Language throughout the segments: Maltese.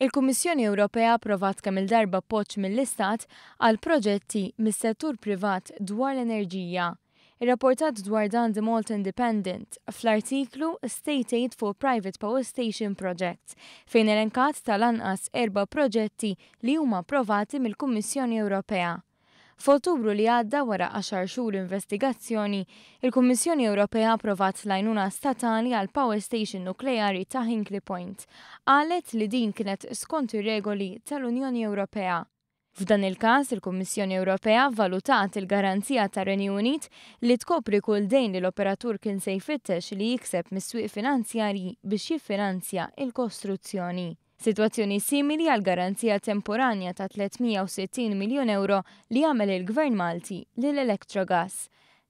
Il-Kummissjoni Ewropea approvat kemm il-darba poċ mill-Istat għal proġetti mis-settur privat dwar l-enerġija. Il-rapportat dwar dan The Malt Independent fl-artiklu State Aid for Private Power Station Project fejn elenkat tal-anqas erba' proġetti li huma approvati mill-Kummissjoni Ewropea. F'Ottubru li għadda wara 10 xhur investigazzjoni, il-Kummissjoni Ewropea approvat lajnuna statali għal Power Station Nukleari ta' Hinkley Point. Qalet li din kienet skont ir-regoli tal-Unjoni Ewropea. F'dan il-każ, il-Kummissjoni Ewropea valutat il-garanzija ta' Renju Unit li tkopri kull dejn li l-operatur kien se jfittex li jikseb mis-swieq finanzjarji biex jiffinanzja il-kostruzzjoni. Situazzjoni simili għal garanzija temporanja ta' 360 miljon euro li għamel il-Gvern Malti l-Elektrogas.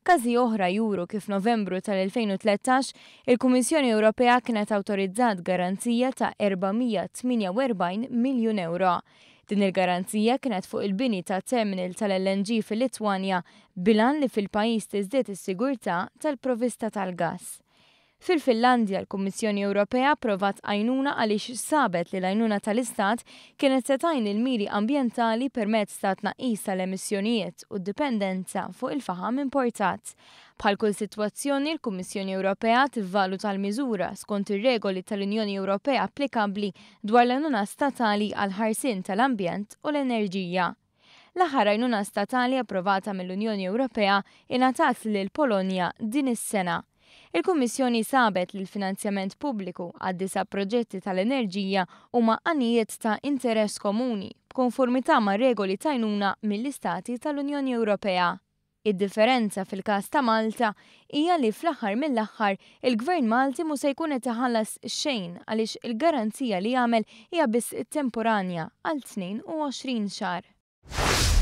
Kazi oħra juru kif Novembru tal-2013 il-Kummissjoni Ewropea kienet autorizzat garanzija ta' 448 miljon euro. Din il-garanzija kienet fuq il-bini ta' terminal tal-LNG fil-Litwanja bilan li fil-pajis tiżdiet is-sigurtà tal-provista tal-gas. Fil-Finlandja, l-Kummissjoni Ewropea provat għajnuna għaliex sabet li l-għajnuna tal-Istat kienet setajn il-miri ambientali permezz ta' tnaqis tal-emissjonijiet u dipendenza fuq il-faham importat. Bħal kull sitwazzjoni, l-Kummissjoni Ewropea tivvalu tal-miżura skont ir-regoli tal-Unjoni Ewropea applikabli dwar l-għajnuna statali għal-ħarsin tal-ambjent u l-enerġija l-aħħar għajnuna statali approvata mill-Unjoni Ewropea ingħatat lil Polonja din is-sena il-Kummissjoni sabet li l-finanzjament pubbliku għad-disa proġetti tal-enerġija huma għanijiet ta' interess komuni b'konformità ma' regoli tajnuna mill-Istati tal-Unjoni Ewropea. Id-differenza fil-każ ta' Malta hija li fl-aħħar mill-aħħar il-Gvern Malti mu se jkun qed iħallas xejn għaliex il-garanzija li jagħmel hija biss temporanja għal 22 xahar.